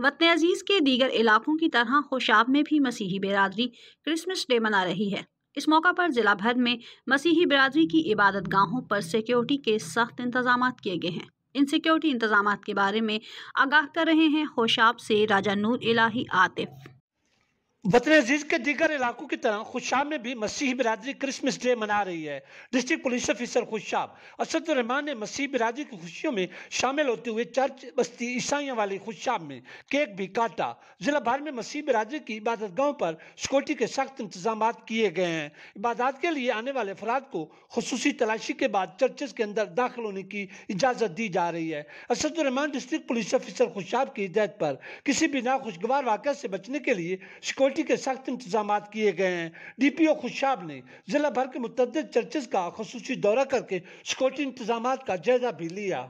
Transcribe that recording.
वतन अजीज़ के दीगर इलाकों की तरह खुशाब में भी मसीही बिरादरी क्रिसमस डे मना रही है इस मौका पर ज़िला भर में मसीही बिरादरी की इबादत गाहों पर सिक्योरिटी के सख्त इंतजाम किए गए हैं इन सिक्योरिटी इंतजाम के बारे में आगाह कर रहे हैं होशाब से राजा नूर इलाही आतिफ़ वतन अजीज के दीगर इलाकों की तरह खुशाब में भी मसीह बिरादरी क्रिसमस डे मना रही है district police officer Khushab Asadurrehman ने मसीह बिरादरी की खुशियों में शामिल होते हुए चर्च बस्ती ईसाइयों वाली खुशाब में केक भी काटा जिला भर में मसीह बिरादरी की इबादत इबादतगाहों पर सिक्योरिटी के सख्त इंतजाम किए गए हैं इबादत के लिए आने वाले अफराद को खसूसी तलाशी के बाद चर्चेस के अंदर दाखिल होने की इजाज़त दी जा रही है Asadurrehman district police officer Khushab की हिदायत पर किसी भी नाखुशगवार वाक से बचने के लिए सिक्योरिटी कमेटी के सख्त इंतजाम किए गए हैं डी पी ओ खुशाब ने जिला भर के मुतद चर्चेज का खसूसी दौरा करके सिक्योरिटी इंतजाम का जायजा भी लिया